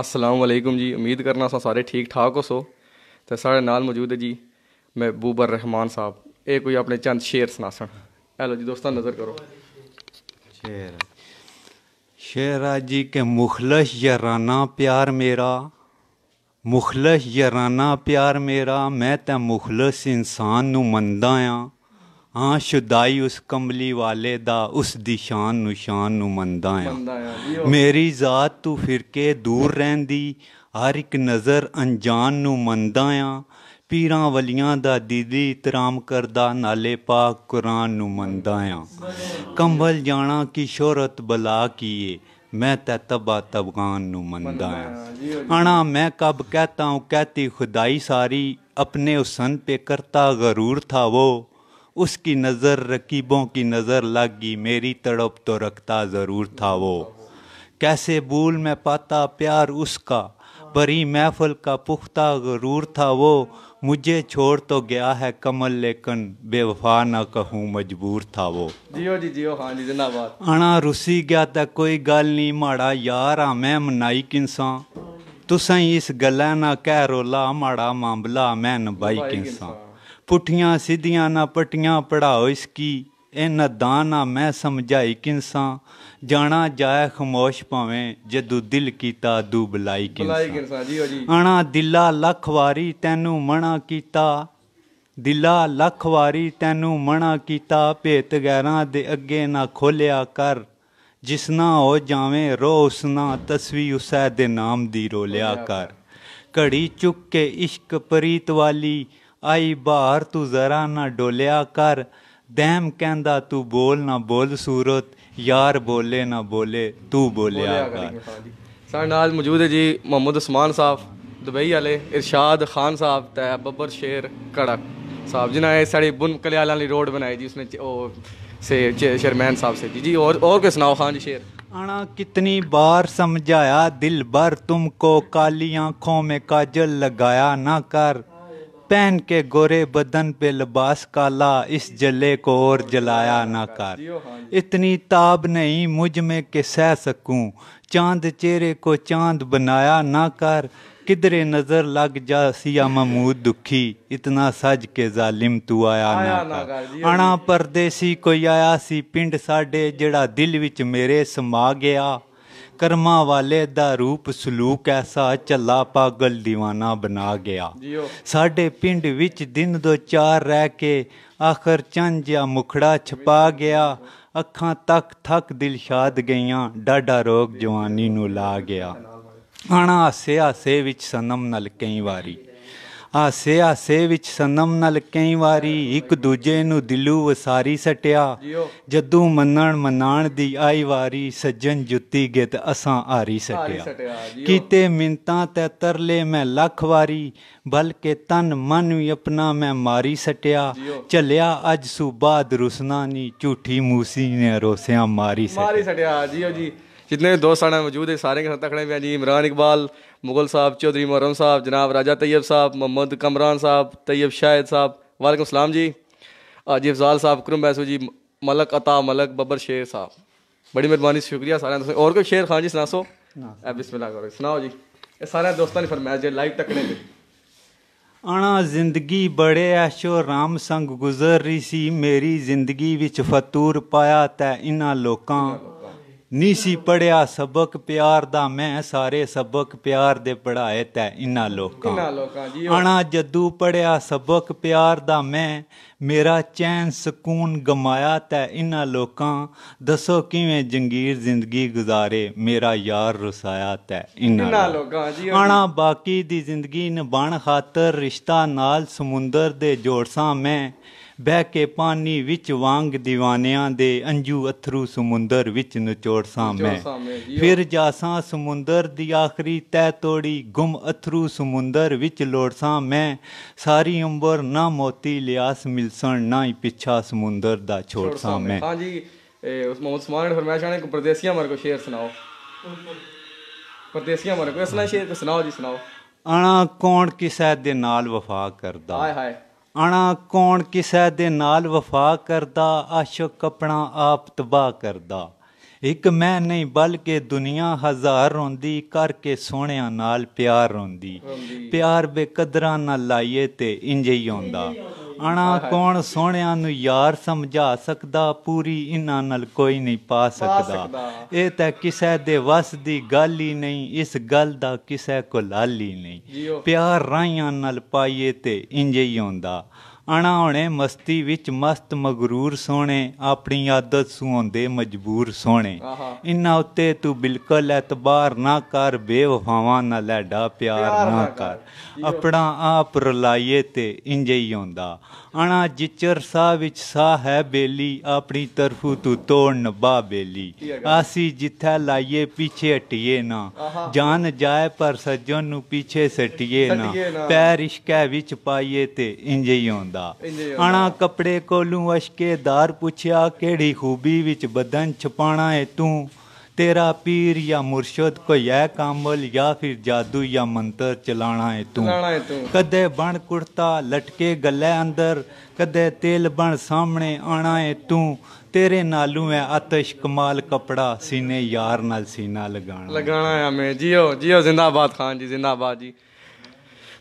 ਅਸਲਾਮ वालेकुम ਜੀ ਉਮੀਦ ਕਰਨਾ असा ਸਾਰੇ ਠੀਕ ਠਾਕ ਹੋਸੋ ਤੇ ਸਾਡੇ ਨਾਲ ਮੌਜੂਦ ਹੈ ਜੀ ਮਹਿਬੂਬਰ ਰਹਿਮਾਨ ਸਾਹਿਬ ਇਹ ਕੋਈ ਆਪਣੇ ਚੰਦ ਸ਼ੇਰ ਸੁਣਾਸਣ ਲੋ ਜੀ ਦੋਸਤਾਂ ਨਜ਼ਰ ਕਰੋ ਸ਼ੇਰ शेरा ਜੀ ਕੇ ਮੁਖਲਸ ਯਰਾਨਾ ਪਿਆਰ ਮੇਰਾ ਮੁਖਲਸ ਯਰਾਨਾ ਪਿਆਰ ਮੇਰਾ ਮੈਂ ਤਾਂ ਮੁਖਲਸ ਇਨਸਾਨ ਨੂੰ ਮੰਨਦਾ ਆਂ ਹਾਂ ਸ਼ੁਦਾਈ ਉਸ ਕੰਬਲੀ ਵਾਲੇ ਦਾ ਉਸ ਦੀ ਸ਼ਾਨ ਨੂੰ ਸ਼ਾਨ ਨੂੰ ਮੰਨਦਾ ਆ ਮੇਰੀ ਜ਼ਾਤ ਤੂੰ ਫਿਰਕੇ ਦੂਰ ਰਹਿੰਦੀ ਹਰ ਇੱਕ ਨਜ਼ਰ ਅਣਜਾਣ ਨੂੰ ਮੰਨਦਾ ਆ ਪੀਰਾਂ ਵਲੀਆਂ ਦਾ ਦੀਦੀ ਇਤਰਾਮ ਕਰਦਾ ਨਾਲੇ ਪਾਕ ਕੁਰਾਨ ਨੂੰ ਮੰਨਦਾ ਆ ਕੰਬਲ ਜਾਣਾ ਕੀ ਸ਼ੋਹਰਤ ਬਲਾ ਕੀਏ ਮੈਂ ਤਾਂ ਤਬਾ ਤਬਗਾਨ ਨੂੰ ਮੰਨਦਾ ਆ ਆਣਾ ਮੈਂ ਕਬ ਕਹਤਾ ਹੂੰ ਕਹਤੀ ਖੁਦਾਈ ਸਾਰੀ ਆਪਣੇ ਹੁਸਨ ਪੇ ਕਰਤਾ ਗਰੂਰ ਥਾ ਵੋ उसकी नज़र रकीबों की नज़र लागी मेरी तड़प तो रखता ज़रूर था वो कैसे भूल मैं पाता प्यार उसका बरी महफल का पुख्ता गरूर था वो मुझे छोड़ तो गया है कमल लेकिन बेवफा ना कहूँ मजबूर था वो जियो जी जियो हाँ जी जनाब अना रुसी गया तो कोई गल नहीं माड़ा यार हाँ मैं मनाई किनसा तुसें इस गल्ला ना कह रोला माड़ा मामला मैं नबाई किनसा ਪੁੱਠੀਆਂ ਸਿੱਧੀਆਂ ਨਾ ਪਟੀਆਂ ਪੜਾਓ ਇਸ ਕੀ ਇਹ ਨਦਾਨਾ ਮੈਂ ਸਮਝਾਈ ਕਿੰਸਾਂ ਜਾਣਾ ਜਾਏ ਖਮੋਸ਼ ਭਾਵੇਂ ਜਦੂ ਦਿਲ ਕੀਤਾ ਦੂ ਬੁਲਾਈ ਕਿੰਸਾਂ ਜੀ ਜੀ ਹੋ ਆਣਾ ਦਿਲਾ ਲੱਖ ਵਾਰੀ ਤੈਨੂੰ ਮਣਾ ਕੀਤਾ ਦਿਲਾ ਲੱਖ ਵਾਰੀ ਤੈਨੂੰ ਮਣਾ ਕੀਤਾ ਭੇਤ ਗੈਰਾਂ ਦੇ ਅੱਗੇ ਨਾ ਖੋਲਿਆ ਕਰ ਜਿਸਨਾ ਹੋ ਜਾਵੇਂ ਰੋ ਉਸਨਾ ਤਸਵੀ ਉਸੈ ਦੇ ਨਾਮ ਦੀ ਰੋਲਿਆ ਕਰ ਘੜੀ ਚੁੱਕ ਕੇ ਇਸ਼ਕ ਪ੍ਰੀਤ ਵਾਲੀ आई बार तू जरा ना डोलिया कर दैम कहंदा तू बोल ना बोल सूरत यार बोले ना बोले तू बोलिया कर साढ़े नाल मौजूद है जी मोहम्मद उस्मान साहब दुबई वाले इरशाद खान साहब ते बब्बर शेर कड़क साहब जिन्हें साढ़ी बुन कल्याल वाली रोड बनाई जी उसने ओ, से शेरमैन साहब से जी जी और और कोई सुनाओ खान जी शेर आना कितनी बार समझाया दिल भर तुमको काली आंखों में काजल लगाया ना कर पहन के गोरे बदन पे लिबास काला इस जले को और जलाया ना कर इतनी ताब नहीं मुझ में कि सह सकूं चांद चेहरे को चांद बनाया ना कर किधरे नजर लग जा सिया महमूद दुखी इतना सज के जालिम तू आया ना कर अणा परदेसी कोई आया सी पिंड साडे जड़ा दिल विच मेरे समा गया ਕਰਮਾਂ ਵਾਲੇ ਦਾ ਰੂਪ ਸਲੂਕ ਐਸਾ ਚੱਲਾ ਪਾਗਲ دیਵਾਨਾ ਬਣਾ ਗਿਆ ਸਾਡੇ ਪਿੰਡ ਵਿੱਚ ਦਿਨ ਦੋ ਚਾਰ ਰਹਿ ਕੇ ਆਖਰ ਚੰਜਿਆ ਮੁਖੜਾ ਛਪਾ ਗਿਆ ਅੱਖਾਂ ਤੱਕ ਥੱਕ ਦਿਲਸ਼ਾਦ ਗਈਆਂ ਡਾਡਾ ਰੋਗ ਜਵਾਨੀ ਨੂੰ ਲਾ ਗਿਆ ਆਣਾ ਹਾਸੇ ਹਾਸੇ ਵਿੱਚ ਸਨਮ ਨਾਲ ਕਈ ਵਾਰੀ ਆਸੇ ਆਸੇ ਵਿੱਚ ਸਨਮ ਨਾਲ ਕਈ ਵਾਰੀ ਇੱਕ ਦੂਜੇ ਨੂੰ ਦਿਲੂ ਵਸਾਰੀ ਸਟਿਆ ਜਦੂ ਮੰਨਣ ਮਨਾਣ ਦੀ ਆਈ ਵਾਰੀ ਸੱਜਣ ਜੁੱਤੀ ਗਿਤ ਅਸਾਂ ਆਰੀ ਸਟਿਆ ਕੀਤੇ ਮਿੰਤਾ ਤੇ ਤਰਲੇ ਮੈਂ ਲੱਖ ਵਾਰੀ ਬਲਕੇ ਤਨ ਮਨ ਵੀ ਆਪਣਾ ਮੈਂ ਮਾਰੀ ਸਟਿਆ ਚੱਲਿਆ ਅੱਜ ਸੂਬਾ ਦਰੁਸਨਾ ਨਹੀਂ ਝੂਠੀ ਮੂਸੀ ਨੇ ਰੋਸਿਆਂ ਮਾਰੀ ਸਟਿਆ ਜੀਓ ਜੀ ਜਿੰਨੇ ਦੋਸਤਾਂ आना ਮੌਜੂਦ ਹੈ ਸਾਰੇ के साथ खड़े हैं जी इमरान ਮੁਗਲ ਸਾਹਿਬ ਚੌਧਰੀ ਮਹਰਮ ਸਾਹਿਬ ਜਨਾਬ ਰਾਜਾ ਤੈਯਬ ਸਾਹਿਬ ਮੁਹੰਮਦ ਕਮਰਾਨ ਸਾਹਿਬ ਤੈਯਬ ਸ਼ਾਹਿਦ ਸਾਹਿਬ ਵਾਲੇਕਮ ਸਲਾਮ ਜੀ ਅਜੀ ਅਫਜ਼ਾਲ ਸਾਹਿਬ ਕਰਮ ਬੈਸੋ ਜੀ ਮਲਕ ਅਤਾ ਮਲਕ ਬੱਬਰ ਸ਼ੇਰ ਸਾਹਿਬ ਬੜੀ ਮਿਹਰਬਾਨੀ ਸ਼ੁਕਰੀਆ ਸਾਰਿਆਂ ਦਾ ਔਰ ਕੋਈ ਸ਼ੇਰ ਖਾਨ ਜੀ ਸੁਣਾਸੋ ਐ ਬਿਸਮਿਲ੍ਲਾ ਕਰੋ ਸੁਣਾਓ ਜੀ ਇਹ ਸਾਰਿਆਂ ਦੋਸਤਾਂ ਨੇ ਫਰਮਾਇਆ ਜੇ ਲਾਈਵ ਤੱਕਣੇ ਤੇ ਆਣਾ ਜ਼ਿੰਦਗੀ ਬੜੇ ਐਸ਼ੋ ਰਾਮ ਸੰਗ ਗੁਜ਼ਰ ਰਹੀ ਸੀ ਮੇਰੀ ਜ਼ਿੰਦਗੀ ਵਿੱਚ ਫਤੂਰ ਪਾਇਆ ਤੈ ਇਹਨਾਂ ਲੋਕਾਂ ਨਹੀਂ ਸੀ ਪੜਿਆ ਸਬਕ ਪਿਆਰ ਦਾ ਮੈਂ ਸਾਰੇ ਸਬਕ ਪਿਆਰ ਦੇ ਪੜਾਏ ਤੈ ਇਨਾ ਲੋਕਾਂ ਇਨਾ ਲੋਕਾਂ ਜੀ ਆਣਾ ਜੱਦੂ ਪੜਿਆ ਸਬਕ ਪਿਆਰ ਦਾ ਮੈਂ ਮੇਰਾ ਚੈਨ ਸਕੂਨ ਗਮਾਇਆ ਤੈ ਇਨਾ ਲੋਕਾਂ ਦੱਸੋ ਕਿਵੇਂ ਜੰਗੀਰ ਜ਼ਿੰਦਗੀ ਗੁਜ਼ਾਰੇ ਮੇਰਾ ਯਾਰ ਰਸਾਇਆ ਤੈ ਇਨਾ ਲੋਕਾਂ ਜੀ ਆਣਾ ਬਾਕੀ ਦੀ ਜ਼ਿੰਦਗੀ ਨਿਬਾਣ ਖਾਤਰ ਰਿਸ਼ਤਾ ਨਾਲ ਸਮੁੰਦਰ ਦੇ ਜੋੜਸਾਂ ਮੈਂ ਬਹਿ ਕੇ ਪਾਣੀ ਵਿੱਚ ਵਾਂਗ دیਵਾਨਿਆਂ ਦੇ ਅੰਜੂ ਅਥਰੂ ਸਮੁੰਦਰ ਵਿੱਚ ਨਚੋੜ ਸਾਵੇਂ ਫਿਰ ਜਾਸਾਂ ਸਮੁੰਦਰ ਦੀ ਆਖਰੀ ਤੈ ਤੋੜੀ ਗੁਮ ਅਥਰੂ ਸਮੁੰਦਰ ਵਿੱਚ ਲੋੜ ਸਾਵੇਂ ਸਾਰੀ ਉਮਰ ਨਾ ਮੋਤੀ ਲਿਆਸ ਮਿਲਸਣ ਨਾ ਹੀ ਪਿੱਛਾ ਸਮੁੰਦਰ ਦਾ ਛੋੜ ਸਾਵੇਂ ਹਾਂਜੀ ਉਸ ਮੁਹੰਮਦ ਸੁਮਾਨ ਨੇ ਫਰਮਾਇਆ ਕੋ ਪਰਦੇਸੀਆਂ ਮਰ ਕੋ ਸ਼ੇਰ ਸੁਣਾਓ ਪਰਦੇਸੀਆਂ ਮਰ ਕੋ ਇਸ ਨਾਲ ਸ਼ੇਰ ਸੁਣਾਓ ਜੀ ਸੁਣਾਓ ਆਣਾ ਕੌਣ ਕਿਸੇ ਦੇ ਨਾਲ ਵਫਾ ਕਰਦਾ ਹਾਏ ਹਾਏ ਆਣਾ ਕੌਣ ਕਿਸੇ ਦੇ ਨਾਲ ਵਫਾ ਕਰਦਾ ਆਸ਼ਕ ਆਪਣਾ ਆਪ ਤਬਾਹ ਕਰਦਾ ਇੱਕ ਮੈਂ ਨਹੀਂ ਬਲਕਿ ਦੁਨੀਆ ਹਜ਼ਾਰ ਰੋਂਦੀ ਕਰਕੇ ਸੋਹਣਿਆਂ ਨਾਲ ਪਿਆਰ ਰੋਂਦੀ ਪਿਆਰ ਬੇਕਦਰਾਂ ਨਾਲ ਲਾਈਏ ਤੇ ਇੰਜ ਹੀ ਆਉਂਦਾ ਆਣਾ ਕੌਣ ਸੋਹਣਿਆਂ ਨੂੰ ਯਾਰ ਸਮਝਾ ਸਕਦਾ ਪੂਰੀ ਇਨਾਂ ਨਾਲ ਕੋਈ ਨਹੀਂ ਪਾ ਸਕਦਾ ਇਹ ਤਾਂ ਕਿਸੇ ਦੇ ਵਸ ਦੀ ਗੱਲ ਹੀ ਨਹੀਂ ਇਸ ਗੱਲ ਦਾ ਕਿਸੇ ਕੋ ਲਾਲੀ ਨਹੀਂ ਪਿਆਰ ਰਾਈਆਂ ਨਾਲ ਪਾਈਏ ਤੇ ਇੰਜ ਹੀ ਹੁੰਦਾ ਅਣਾ ਹੋਣੇ ਮਸਤੀ ਵਿੱਚ ਮਸਤ ਮਗਰੂਰ ਸੋਹਣੇ ਆਪਣੀ ਆਦਤ ਸੁਹਾਉਂਦੇ ਮਜਬੂਰ ਸੋਹਣੇ ਇੰਨਾ ਉੱਤੇ ਤੂੰ ਬਿਲਕੁਲ ਇਤਬਾਰ ਨਾ ਕਰ ਬੇਵਫਾਵਾਂ ਨਾ ਲੈਡਾ ਪਿਆਰ ਨਾ ਕਰ ਆਪਣਾ ਆਪ ਰਲਾਈਏ ਤੇ ਇੰਜੇ ਹੀ ਹੁੰਦਾ ਅਣਾ ਜਿਚਰ ਸਾਹ ਵਿੱਚ ਸਾਹ ਹੈ ਬੇਲੀ ਆਪਣੀ ਤਰਫੂ ਤੂੰ ਤੋੜਨ ਬਾ ਬੇਲੀ ਆਸੀ ਜਿੱਥੇ ਲਾਈਏ ਪਿੱਛੇ ਹਟਿਏ ਨਾ ਜਾਨ ਜਾਏ ਪਰ ਸੱਜਣ ਨੂੰ ਪਿੱਛੇ ਸਟਿਏ ਨਾ ਪੈਰ ਇਸ਼ਕਾ ਵਿੱਚ ਪਾਈਏ ਤੇ ਇੰਜੇ ਹੀ ਹੁੰਦਾ ਆਉਂਦਾ ਆਣਾ ਕਪੜੇ ਕੋਲੂ ਅਸ਼ਕੇਦਾਰ ਪੁੱਛਿਆ ਕਿਹੜੀ ਖੂਬੀ ਵਿੱਚ ਬਦਨ ਛਪਾਣਾ ਏ ਤੂੰ ਤੇਰਾ ਪੀਰ ਜਾਂ ਮੁਰਸ਼ਦ ਕੋਈ ਐ ਕਾਮਲ ਜਾਂ ਫਿਰ ਜਾਦੂ ਜਾਂ ਮੰਤਰ ਚਲਾਣਾ ਏ ਤੂੰ ਕਦੇ ਬਣ ਕੁੜਤਾ ਲਟਕੇ ਗੱਲੇ ਅੰਦਰ ਕਦੇ ਤੇਲ ਬਣ ਸਾਹਮਣੇ ਆਣਾ ਏ ਤੂੰ ਤੇਰੇ ਨਾਲੋਂ ਐ ਅਤਿਸ਼ ਕਮਾਲ ਕਪੜਾ ਸੀਨੇ ਯਾਰ ਨਾਲ ਸੀਨਾ ਲਗਾਣਾ ਲਗਾਣਾ ਐ ਮੈਂ ਜੀਓ ਜੀਓ ਜ਼ਿੰਦਾਬਾਦ ਖਾਨ ਜੀ ਜ਼ਿੰਦਾਬਾਦ ਜੀ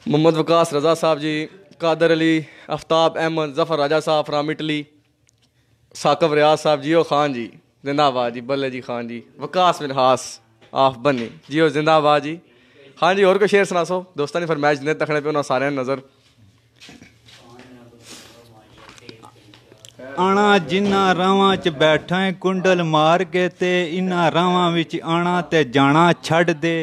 ਮੁਹੰਮਦ ਵਕਾਸ ਰਜ਼ਾ ਸਾਹਿਬ ਜੀ ਕਾਦਰ ਅਲੀ ਅਫਤਾਬ ਅਹਿਮਦ ਜ਼ਫਰ ਰਾਜਾ ਸਾਹਿਬ ਫਰਾਮ ਇਟਲੀ ਸਾਕਬ ਰਿਆਜ਼ ਸਾਹਿਬ ਜੀਓ ਖਾਨ ਜੀ ਜ਼ਿੰਦਾਬਾਦ ਜੀ ਬੱਲੇ ਜੀ ਖਾਨ ਜੀ ਵਿਕਾਸ ਮਿਨਹਾਸ ਆਫ ਬੰਨੀ ਜੀਓ ਜ਼ਿੰਦਾਬਾਦ ਜੀ ਜੀ ਹੋਰ ਕੋ ਸ਼ੇਰ ਸੁਣਾਓ ਦੋਸਤਾਂ ਨੇ ਫਰਮਾਇਸ਼ ਜਿੰਨੇ ਤਖਣੇ ਪੇ ਉਹਨਾਂ ਸਾਰਿਆਂ ਨਜ਼ਰ ਆਣਾ ਜਿੰਨਾ ਰਾਵਾਂ 'ਚ ਬੈਠਾ ਕੁੰਡਲ ਮਾਰ ਕੇ ਤੇ ਇਨਾ ਰਾਵਾਂ ਵਿੱਚ ਆਣਾ ਤੇ ਜਾਣਾ ਛੱਡ ਦੇ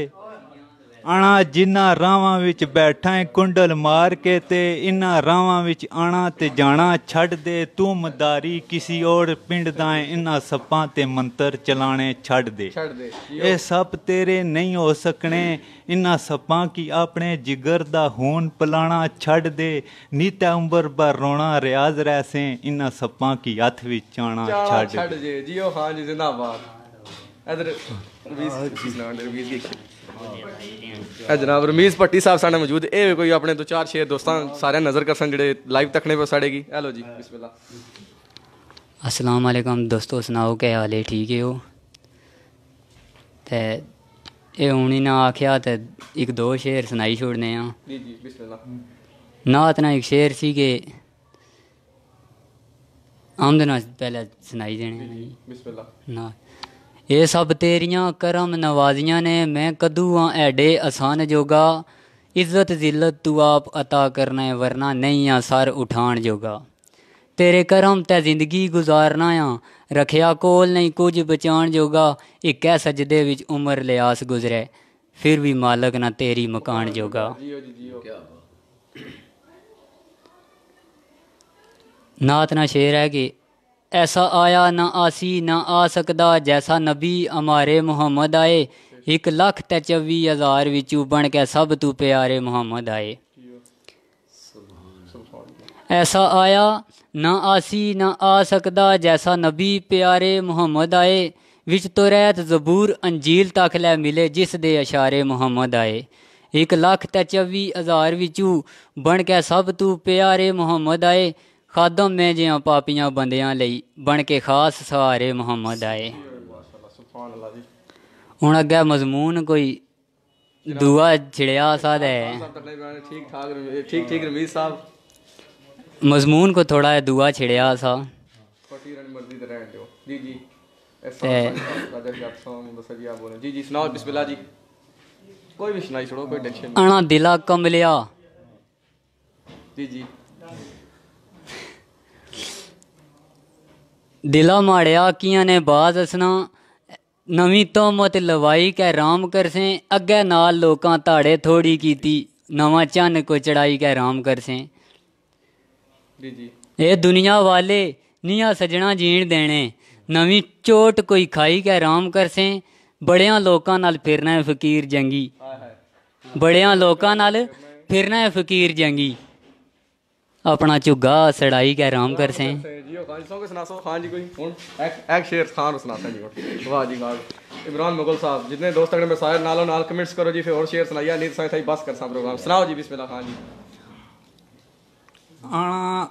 ਆਣਾ ਜਿੰਨਾ ਰਾਵਾਂ ਵਿੱਚ ਬੈਠਾ ਏ ਕੁੰਡਲ ਮਾਰ ਕੇ ਤੇ ਇਨਾ ਰਾਵਾਂ ਵਿੱਚ ਆਣਾ ਤੇ ਜਾਣਾ ਛੱਡ ਦੇ ਤੂੰ ਮਦਾਰੀ ਕਿਸੇ ਔਰ ਪਿੰਡ ਦਾ ਏ ਇਨ੍ਹਾਂ ਸੱਪਾਂ ਤੇ ਮੰਤਰ ਚਲਾਣੇ ਛੱਡ ਦੇ ਇਹ ਸੱਪ ਤੇਰੇ ਨਹੀਂ ਹੋ ਸਕਣੇ ਇਨਾ ਸੱਪਾਂ ਕੀ ਆਪਣੇ ਜਿਗਰ ਦਾ ਹੋਣ ਪਲਾਣਾ ਛੱਡ ਦੇ ਨੀਤਾ ਉਮਰ ਬਰ ਰੋਣਾ ਰਿਆਜ਼ ਰਹਿਸੇ ਇਨਾ ਸੱਪਾਂ ਕੀ ਹੱਥ ਵਿੱਚ ਆਣਾ ਛੱਡ ਛੱਡ ਜੀਓ ਹਾਂ ਜੀ ਜ਼ਿੰਦਾਬਾਦ ਇਧਰ 20 20 ਨੰਬਰ ਦੇਖੀ ਹੈ ਜਨਾਬ ਰਮੀਜ਼ ਪੱਟੀ ਸਾਹਿਬ ਸਾਡੇ ਮੌਜੂਦ ਇਹ ਕੋਈ ਆਪਣੇ ਤੋਂ ਚਾਰ ਛੇ ਦੋਸਤਾਂ ਸਾਰਿਆਂ ਨਜ਼ਰ ਕਰਸਾਂ ਜਿਹੜੇ ਲਾਈਵ ਤੱਕਣੇ ਪਾ ਸਾੜੇ ਕੀ ਹੈਲੋ ਜੀ ਬismillah ਅਸਲਾਮ ਅਲੈਕਮ ਦੋਸਤੋ ਸੁਣਾਓ ਕਿ ਹਾਲੇ ਠੀਕ ਹੋ ਤੇ ਇਹ ਹੁਣੀ ਨਾ ਆਖਿਆ ਤੇ ਇੱਕ ਦੋ ਸ਼ੇਰ ਸੁਣਾਈ ਛੋੜਨੇ ਆ ਜੀ ਜੀ ਬਿਸਮਿਲ੍ਲਾ ਨਾ ਇੱਕ ਸ਼ੇਰ ਸੀ ਕਿ ਆਮਦਨ ਪਹਿਲਾਂ ਸੁਣਾਈ ਦੇਣੇ ਜੀ ਬਿਸਮਿਲ੍ਲਾ ਨਾ ਇਹ ਸਭ ਤੇਰੀਆਂ ਕਰਮ ਨਵਾਜ਼ੀਆਂ ਨੇ ਮੈਂ ਕਦੂ ਆ ਐਡੇ ਆਸਾਨ ਜੋਗਾ ਇੱਜ਼ਤ ਜ਼ਿਲਤ ਤੂੰ ਆਪ عطا ਕਰਨਾ ਹੈ ਵਰਨਾ ਨਹੀਂ ਆ ਸਰ ਉਠਾਣ ਜੋਗਾ ਤੇਰੇ ਕਰਮ ਤੇ ਜ਼ਿੰਦਗੀ ਗੁਜ਼ਾਰਨਾ ਆ ਰਖਿਆ ਕੋਲ ਨਹੀਂ ਕੁਝ ਬਚਾਣ ਜੋਗਾ ਇੱਕ ਐ ਸਜਦੇ ਵਿੱਚ ਉਮਰ ਲਿਆਸ ਗੁਜ਼ਰੇ ਫਿਰ ਵੀ ਮਾਲਕ ਨਾ ਤੇਰੀ ਮਕਾਨ ਜੋਗਾ ਨਾਤ ਨਾ ਸ਼ੇਰ ਹੈ ਕਿ ਐਸਾ ਆਇਆ ਨਾ ਆਸੀ ਨਾ ਆ ਸਕਦਾ ਜੈਸਾ ਨਬੀ ਅਮਾਰੇ ਮੁਹੰਮਦ ਆਏ ਇੱਕ ਲੱਖ ਤੇ 24 ਵਿੱਚੋਂ ਬਣ ਕੇ ਸਭ ਤੋਂ ਪਿਆਰੇ ਮੁਹੰਮਦ ਆਏ ਐਸਾ ਆਇਆ ਨਾ ਆਸੀ ਨਾ ਆ ਸਕਦਾ ਜੈਸਾ ਨਬੀ ਪਿਆਰੇ ਮੁਹੰਮਦ ਆਏ ਵਿੱਚ ਤੋ ਤੋਰੈਤ ਜ਼ਬੂਰ ਅੰਜੀਲ ਤੱਕ ਲੈ ਮਿਲੇ ਜਿਸ ਦੇ ਇਸ਼ਾਰੇ ਮੁਹੰਮਦ ਆਏ ਇੱਕ ਲੱਖ ਤੇ 24 ਵਿੱਚੋਂ ਬਣ ਕੇ ਸਭ ਤੋਂ ਪਿਆਰੇ ਮੁਹੰਮਦ ਆਏ ਖਾਦਮ ਨੇ ਜਿਉਂ ਪਾਪੀਆਂ ਬੰਦਿਆਂ ਲਈ ਬਣ ਕੇ ਖਾਸ ਸਹਾਰੇ ਮੁਹੰਮਦ ਆਏ ਹੁਣ ਅੱਗੇ ਮਜ਼ਮੂਨ ਕੋਈ दुआ छिड़िया साद है मजमून को थोड़ा दुआ छिड़िया सा दिला कमलिया ਦਿਲਾ ਮਾੜਿਆ ਕੀਆਂ ਨੇ ਬਾਦ ਅਸਨਾ ਨਵੀਂ ਤੋਮਤ ਲਵਾਈ ਕੈ ਰਾਮ ਕਰਸੇ ਅੱਗੇ ਨਾਲ ਲੋਕਾਂ ਧਾੜੇ ਥੋੜੀ ਕੀਤੀ ਨਵਾਂ ਚੰਨ ਕੋ ਚੜਾਈ ਕੈ ਰਾਮ ਕਰਸੇ ਜੀ ਜੀ ਇਹ ਦੁਨੀਆ ਵਾਲੇ ਨੀਆ ਸਜਣਾ ਜੀਣ ਦੇਣੇ ਨਵੀਂ ਚੋਟ ਕੋਈ ਖਾਈ ਕੈ ਰਾਮ ਕਰਸੇ ਬੜਿਆਂ ਲੋਕਾਂ ਨਾਲ ਫਿਰਨਾ ਹੈ ਫਕੀਰ ਜੰਗੀ ਬੜਿਆਂ ਲੋਕਾਂ ਨਾਲ ਫਿਰਨਾ ਹੈ ਫਕੀਰ ਜੰਗੀ ਆਪਣਾ ਝੁੱਗਾ ਸੜਾਈ ਕੇ ਆਰਾਮ ਕਰ ਸੇ ਜੀ ਉਹ ਖਾਨ ਸੋਗੇ ਸੁਨਾਸੋ ਸੋ ਖਾਨ ਜੀ ਕੋਈ ਹੁਣ ਇੱਕ ਸ਼ੇਰ ਖਾਨ ਸੁਨਾਤਾ ਜੀ ਵਾਹ ਜੀ ਵਾਹ ਇਮਰਾਨ ਮੁਗਲ ਸਾਹਿਬ ਜਿੰਨੇ ਦੋਸਤ ਅਗਰ ਮਸਾਇਰ ਸਾਇਰ ਨਾਲੋਂ ਨਾਲ ਕਮੈਂਟਸ ਕਰੋ ਜੀ ਫਿਰ ਹੋਰ ਸ਼ੇਰ ਸੁਣਾਈਆ ਨਹੀਂ ਸਾਈ ਸਾਈ ਬਸ ਕਰ ਸਾ ਪ੍ਰੋਗਰਾਮ ਸੁਣਾਓ ਜੀ ਬਿਸਮਿਲ੍ਲਾ ਖਾਨ ਜੀ ਆਣਾ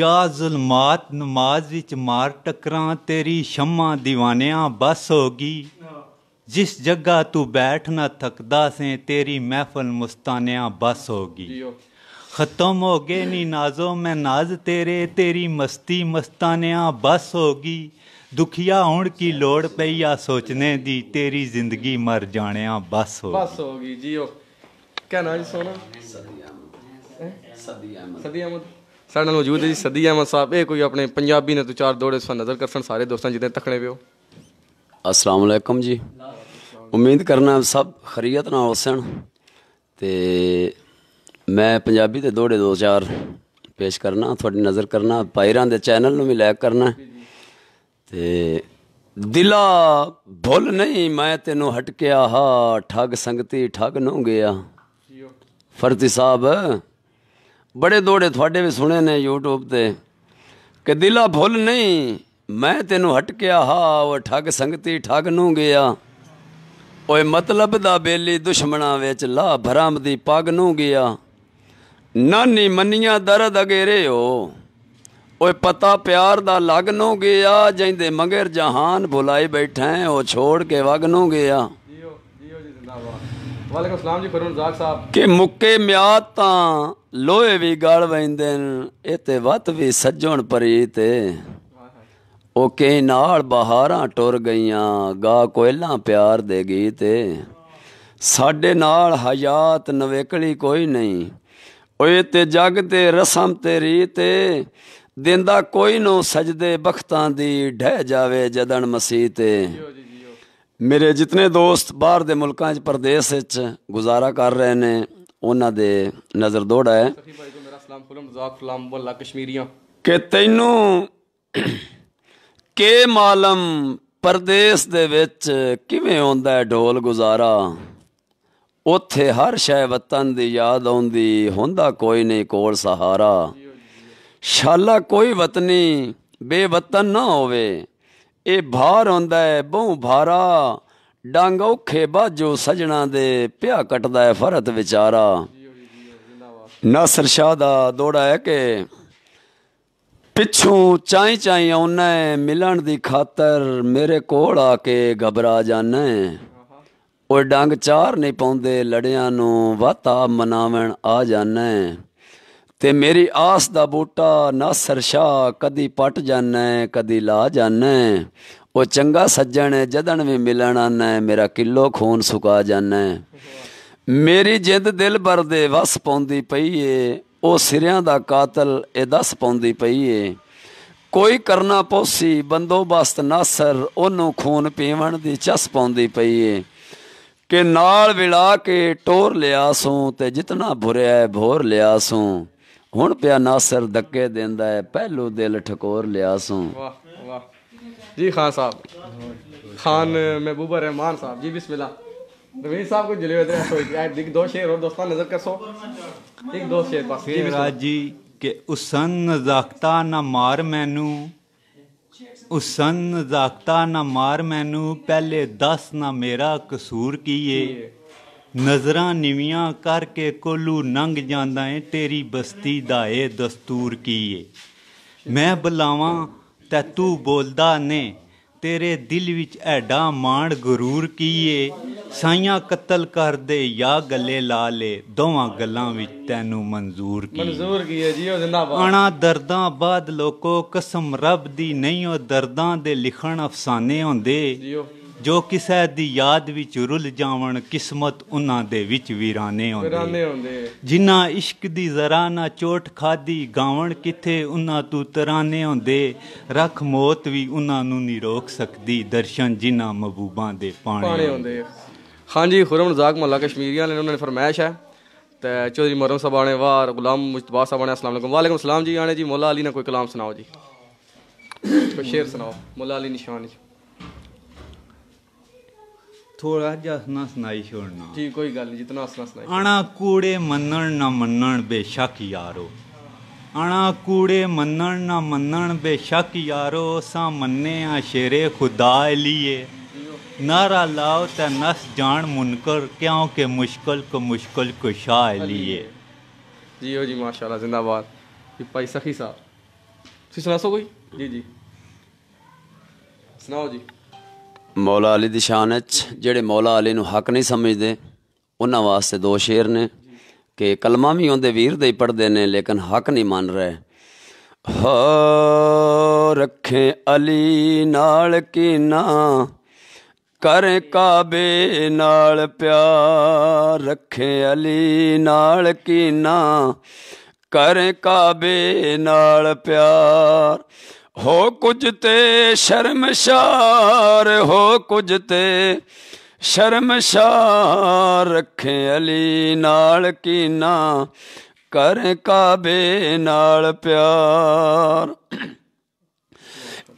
ਜਾ ਜ਼ੁਲਮਾਤ ਨਮਾਜ਼ ਵਿੱਚ ਮਾਰ ਟਕਰਾਂ ਤੇਰੀ ਸ਼ਮਾ دیਵਾਨਿਆਂ ਬਸ ਹੋਗੀ ਜਿਸ ਜਗ੍ਹਾ ਤੂੰ ਬੈਠ ਨਾ ਥਕਦਾ ਸੇ ਤੇਰੀ ਮਹਿਫਲ ਮੁਸਤਾਨਿਆਂ ਬਸ ਹੋਗੀ ਖਤਮ ਹੋ ਗਏ ਨੀ ਨਾਜ਼ੋ ਮੈਂ ਨਾਜ਼ ਤੇਰੇ ਤੇਰੀ ਮਸਤੀ ਮਸਤਾਨਿਆਂ ਬਸ ਹੋ ਗਈ ਦੁਖੀਆ ਹੋਣ ਕੀ ਲੋੜ ਪਈ ਆ ਸੋਚਨੇ ਦੀ ਤੇਰੀ ਜ਼ਿੰਦਗੀ ਮਰ ਜਾਣਿਆ ਬਸ ਹੋ ਬਸ ਹੋ ਗਈ ਜੀਓ ਕਹਿਣਾ ਜੀ ਸੋਨਾ ਸਦੀ ਅਹਿਮਦ ਸਦੀ ਸਾਡੇ ਨਾਲ ਮੌਜੂਦ ਹੈ ਜੀ ਸਦੀ ਅਹਿਮਦ ਸਾਹਿਬ ਇਹ ਕੋਈ ਆਪਣੇ ਪੰਜਾਬੀ ਨੇ ਤੋਂ ਚਾਰ ਦੋੜੇ ਸਾਂ ਨਜ਼ਰ ਕਰਸਣ ਸਾਰੇ ਦੋਸਤਾਂ ਜਿੱਦੇ ਤਖਣੇ ਪਿਓ ਅਸਲਾਮ ਅਲੈਕਮ ਜੀ ਉਮੀਦ ਕਰਨਾ ਸਭ ਖਰੀਅਤ ਨਾਲ ਹੋਸਣ ਤੇ ਮੈਂ ਪੰਜਾਬੀ ਦੇ ਦੋੜੇ ਦੋ ਚਾਰ ਪੇਸ਼ ਕਰਨਾ ਤੁਹਾਡੀ ਨਜ਼ਰ ਕਰਨਾ ਪਾਇਰਾਂ ਦੇ ਚੈਨਲ ਨੂੰ ਵੀ ਲਾਇਕ ਕਰਨਾ ਤੇ ਦਿਲਾ ਭੁੱਲ ਨਹੀਂ ਮੈਂ ਤੈਨੂੰ ਹਟਕਿਆ ਹਾ ਠੱਗ ਸੰਗਤੀ ਠੱਗ ਨੂੰ ਗਿਆ ਫਰਤੀ ਸਾਹਿਬ ਬੜੇ ਦੋੜੇ ਤੁਹਾਡੇ ਵੀ ਸੁਣੇ ਨੇ YouTube ਤੇ ਕਿ ਦਿਲਾ ਭੁੱਲ ਨਹੀਂ ਮੈਂ ਤੈਨੂੰ ਹਟਕਿਆ ਹਾ ਉਹ ਠੱਗ ਸੰਗਤੀ ਠੱਗ ਨੂੰ ਗਿਆ ਓਏ ਮਤਲਬ ਦਾ ਬੇਲੀ ਦੁਸ਼ਮਣਾ ਵਿੱਚ ਲਾ ਭਰਮ ਦੀ ਪੱਗ ਨੂੰ ਗਿਆ ਨਾਨੀ ਮੰਨੀਆਂ ਦਰਦ ਅਗੇਰੇ ਹੋ ਓਏ ਪਤਾ ਪਿਆਰ ਦਾ ਲੱਗ ਨੋ ਗਿਆ ਜੈਂਦੇ ਮੰਗਰ ਜਹਾਨ ਬੁਲਾਈ ਬੈਠਾ ਉਹ ਛੋੜ ਕੇ ਵਗਨੋ ਗਿਆ ਜੀਓ ਜੀਓ ਜੀ ਜ਼ਿੰਦਾਬਾਦ ਵਾਲੇਕੁਮ ਸਲਾਮ ਜੀ ਫਰੂਨ ਜ਼ਾਕ ਸਾਹਿਬ ਕਿ ਮੁੱਕੇ ਮਿਆਦ ਤਾਂ ਲੋਹੇ ਵੀ ਗੜ ਵੈਂਦੇ ਨ ਇਹ ਤੇ ਵਤ ਵੀ ਸੱਜਣ ਪਰੀ ਤੇ ਉਹ ਕੇ ਨਾਲ ਬਹਾਰਾਂ ਟੁਰ ਗਈਆਂ ਗਾ ਕੋਇਲਾਂ ਪਿਆਰ ਦੇ ਗੀਤ ਸਾਡੇ ਨਾਲ ਹਯਾਤ ਨਵੇਕਲੀ ਕੋਈ ਨਹੀਂ ਓਏ ਤੇ ਜਗ ਤੇ ਰਸਮ ਤੇ ਰੀਤੇ ਦਿੰਦਾ ਕੋਈ ਨੂੰ ਸਜਦੇ ਬਖਤਾਂ ਦੀ ਢਹਿ ਜਾਵੇ ਜਦਨ ਮਸੀਹ ਤੇ ਮੇਰੇ ਜਿਤਨੇ ਦੋਸਤ ਬਾਹਰ ਦੇ ਮੁਲਕਾਂ 'ਚ ਪਰਦੇਸ ਵਿੱਚ ਗੁਜ਼ਾਰਾ ਕਰ ਰਹੇ ਨੇ ਉਹਨਾਂ ਦੇ ਨਜ਼ਰ ਦੋੜਾ ਹੈ ਕਿ ਤੈਨੂੰ ਕੇ ਮਾਲਮ ਪਰਦੇਸ ਦੇ ਵਿੱਚ ਕਿਵੇਂ ਹੁੰਦਾ ਢੋਲ ਗੁਜ਼ਾਰਾ ਉੱਥੇ ਹਰ ਸ਼ੈ ਵਤਨ ਦੀ ਯਾਦ ਆਉਂਦੀ ਹੁੰਦਾ ਕੋਈ ਨਹੀਂ ਕੋਲ ਸਹਾਰਾ ਸ਼ਾਲਾ ਕੋਈ ਵਤਨੀ ਬੇਵਤਨ ਨਾ ਹੋਵੇ ਇਹ ਭਾਰ ਹੁੰਦਾ ਹੈ ਬਹੁ ਭਾਰਾ ਡਾਂਗ ਔਖੇ ਬਾਜੋ ਸਜਣਾ ਦੇ ਪਿਆ ਕਟਦਾ ਹੈ ਫਰਤ ਵਿਚਾਰਾ ਨਾਸਰ ਸ਼ਾਹ ਦਾ ਦੋੜਾ ਹੈ ਕਿ ਪਿੱਛੋਂ ਚਾਈ ਚਾਈ ਆਉਣਾ ਮਿਲਣ ਦੀ ਖਾਤਰ ਮੇਰੇ ਕੋਲ ਆ ਕੇ ਘਬਰਾ ਜਾਣਾ ਓਏ ਡੰਗ ਚਾਰ ਨਹੀਂ ਪਾਉਂਦੇ ਲੜਿਆਂ ਨੂੰ ਵਾਤਾ ਮਨਾਵਣ ਆ ਜਾਣਾ ਤੇ ਮੇਰੀ ਆਸ ਦਾ ਬੂਟਾ ਨਾਸਰ ਸ਼ਾ ਕਦੀ ਪਟ ਜਾਣਾ ਕਦੀ ਲਾ ਜਾਣਾ ਉਹ ਚੰਗਾ ਸੱਜਣ ਜਦਣ ਵੀ ਮਿਲਣਾ ਨਾ ਮੇਰਾ ਕਿਲੋ ਖੂਨ ਸੁਕਾ ਜਾਣਾ ਮੇਰੀ ਜਿੰਦ ਦਿਲ ਭਰ ਦੇ ਵਸ ਪਾਉਂਦੀ ਪਈ ਏ ਉਹ ਸਿਰਿਆਂ ਦਾ ਕਾਤਲ ਇਹ ਦੱਸ ਪਾਉਂਦੀ ਪਈ ਏ ਕੋਈ ਕਰਨਾ ਪੋਸੀ ਬੰਦੋਬਸਤ ਨਾਸਰ ਉਹਨੂੰ ਖੂਨ ਪੀਵਣ ਦੀ ਚਸ ਪਾਉਂਦੀ ਪਈ ਏ ਕਿ ਨਾਲ ਵਿਲਾ ਕੇ ਟੋਰ ਲਿਆ ਸੂ ਤੇ ਜਿਤਨਾ ਬੁਰਿਆ ਭੋਰ ਲਿਆ ਸੂ ਹੁਣ ਪਿਆ ਨਾਸਰ ਧੱਕੇ ਦਿੰਦਾ ਹੈ ਪਹਿਲੋ ਦਿਲ ਠਕੋਰ ਲਿਆ ਸੂ ਵਾਹ ਵਾਹ ਜੀ ਖਾਨ ਸਾਹਿਬ ਖਾਨ ਮਹਿਬੂਬਾ ਰਹਿਮਾਨ ਸਾਹਿਬ ਜੀ ਬਿਸਮਿਲ੍ਲਾ ਰਵੀ ਸਾਹਿਬ ਕੋ ਜਲੇ ਸੋਈ ਹੋਏ ਇੱਕ ਦੋ ਸ਼ੇਰ ਹੋ ਦੋਸਤਾਂ ਨਜ਼ਰ ਸੋ ਇੱਕ ਦੋ ਸ਼ੇਰ ਪਾਸ ਜੀ ਜੀ ਕਿ ਉਸਨ ਨਜ਼ਾਕਤਾ ਨਾ ਮਾਰ ਮੈਨੂੰ ਉਸਨ ਜ਼ਾਕਤਾ ਨਾ ਮਾਰ ਮੈਨੂੰ ਪਹਿਲੇ ਦੱਸ ਨਾ ਮੇਰਾ ਕਸੂਰ ਕੀ ਏ ਨਜ਼ਰਾਂ ਨਿਵੀਆਂ ਕਰਕੇ ਕੋਲੂ ਨੰਗ ਜਾਂਦਾ ਏ ਤੇਰੀ ਬਸਤੀ ਦਾ ਏ ਦਸਤੂਰ ਕੀ ਏ ਮੈਂ ਬੁਲਾਵਾਂ ਤੈ ਤੂੰ ਬੋਲਦਾ ਨੇ ਤੇਰੇ ਦਿਲ ਵਿੱਚ ਐਡਾ ਮਾਣ ਗਰੂਰ ਕੀਏ ਸਾਈਆਂ ਕਤਲ ਕਰ ਦੇ ਯਾ ਗੱਲੇ ਲਾ ਲੇ ਦੋਵਾਂ ਗੱਲਾਂ ਵਿੱਚ ਤੈਨੂੰ ਮਨਜ਼ੂਰ ਕੀ ਮਨਜ਼ੂਰ ਕੀ ਹੈ ਜੀ ਉਹ ਜ਼ਿੰਦਾਬਾਦ ਆਣਾ ਦਰਦਾਂ ਬਾਦ ਲੋਕੋ ਕਸਮ ਰੱਬ ਦੀ ਨਹੀਂ ਉਹ ਦਰਦਾਂ ਦੇ ਲਿਖਣ ਅਫਸਾਨੇ ਹੁੰਦੇ ਉਹ ਜੋ ਕਿਸੇ ਦੀ ਯਾਦ ਵਿੱਚ ਰੁੱਲ ਜਾਵਣ ਕਿਸਮਤ ਉਹਨਾਂ ਦੇ ਵਿੱਚ ਵੀਰਾਨੇ ਆਉਂਦੇ ਜਿਨ੍ਹਾਂ ਇਸ਼ਕ ਦੀ ਜ਼ਰਾ ਨਾ ਚੋਟ ਖਾਦੀ ਗਾਵਣ ਕਿੱਥੇ ਉਹਨਾਂ ਤੂੰ ਤਰਾਨੇ ਆਉਂਦੇ ਰਖ ਮੌਤ ਵੀ ਉਹਨਾਂ ਨੂੰ ਨਹੀਂ ਰੋਕ ਸਕਦੀ ਦਰਸ਼ਨ ਜਿਨ੍ਹਾਂ ਮਹਬੂਬਾਂ ਦੇ ਪਾਣੇ ਆਉਂਦੇ ਹਾਂਜੀ ਖੁਰਮ ਜ਼ਾਕ ਮੱਲਾ ਕਸ਼ਮੀਰੀਆਂ ਨੇ ਉਹਨਾਂ ਨੇ ਫਰਮਾਇਸ਼ ਹੈ ਤੇ ਚੌਧਰੀ ਮਰਮ ਸਾਹਿਬ ਆਣੇ ਵਾਰ ਗੁਲਾਮ ਮੁਸਤਫਾ ਸਾਹਿਬ ਆਣੇ ਅਸਲਾਮ ਅਲੈਕੁਮ ਵਾਲੇਕਮ ਸਲਾਮ ਜੀ ਆਣੇ ਜੀ ਮੋਲਾ ਅਲੀ ਨਾਲ ਕੋਈ ਕਲਾਮ ਸੁਣਾਓ ਜੀ ਕੋਈ ਸ਼ੇਰ ਸੁਣਾਓ ਮੋਲਾ ਅਲੀ ਨਿਸ਼ਾਨ ਜੀ ਥੋੜਾ ਜਿਹਾ ਹਸਣਾ ਸੁਣਾਈ ਛੋੜਨਾ ਠੀਕ ਕੋਈ ਗੱਲ ਨਹੀਂ ਜਿਤਨਾ ਹਸਣਾ ਸੁਣਾਈ ਆਣਾ ਕੂੜੇ ਮੰਨਣ ਨਾ ਮੰਨਣ ਬੇਸ਼ੱਕ ਯਾਰੋ ਆਣਾ ਕੂੜੇ ਮੰਨਣ ਨਾ ਮੰਨਣ ਬੇਸ਼ੱਕ ਯਾਰੋ ਸਾ ਮੰਨੇ ਆ ਸ਼ੇਰੇ ਖੁਦਾ ਲਈਏ ਨਾਰਾ ਲਾਓ ਤੇ ਨਸ ਜਾਣ ਮੁਨਕਰ ਕਿਉਂ ਕਿ ਮੁਸ਼ਕਲ ਕੋ ਮੁਸ਼ਕਲ ਕੁਸ਼ਾ ਲੀਏ ਜੀ ਹੋ ਜੀ ਮਾਸ਼ਾਅੱਲਾ ਜ਼ਿੰਦਾਬਾਦ ਜੀ ਪਾਈ ਸਖੀ ਸਾਹਿਬ ਤੁਸੀਂ ਸੁਣਾਸੋ ਕੋਈ ਜੀ ਜੀ ਸੁਣਾਓ ਜੀ ਮੌਲਾ ਅਲੀ ਦੀ ਸ਼ਾਨ ਵਿੱਚ ਜਿਹੜੇ ਮੌਲਾ ਅਲੀ ਨੂੰ ਹੱਕ ਨਹੀਂ ਸਮਝਦੇ ਉਹਨਾਂ ਵਾਸਤੇ ਦੋ ਸ਼ੇਰ ਨੇ ਕਿ ਕਲਮਾ ਵੀ ਉਹਦੇ ਵੀਰ ਦੇ ਹੀ ਪੜਦੇ ਨੇ ਲੇਕਿਨ ਹੱਕ ਨਹੀਂ ਮੰਨ ਰਹੇ ਹੋ ਰੱਖੇ ਅਲੀ ਨਾਲ ਕੀਨਾ ਕਰ ਕਾਬੇ ਨਾਲ ਪਿਆਰ ਰੱਖੇ ਅਲੀ ਨਾਲ ਕੀਨਾ ਕਰ ਕਾਬੇ ਨਾਲ ਪਿਆਰ ਹੋ ਕੁਝ ਤੇ ਸ਼ਰਮਸ਼ਾਰ ਹੋ ਕੁਝ ਤੇ ਸ਼ਰਮਸ਼ਾਰ ਰੱਖੇ ਅਲੀ ਨਾਲ ਕੀਨਾ ਕਰ ਕਾਬੇ ਨਾਲ ਪਿਆਰ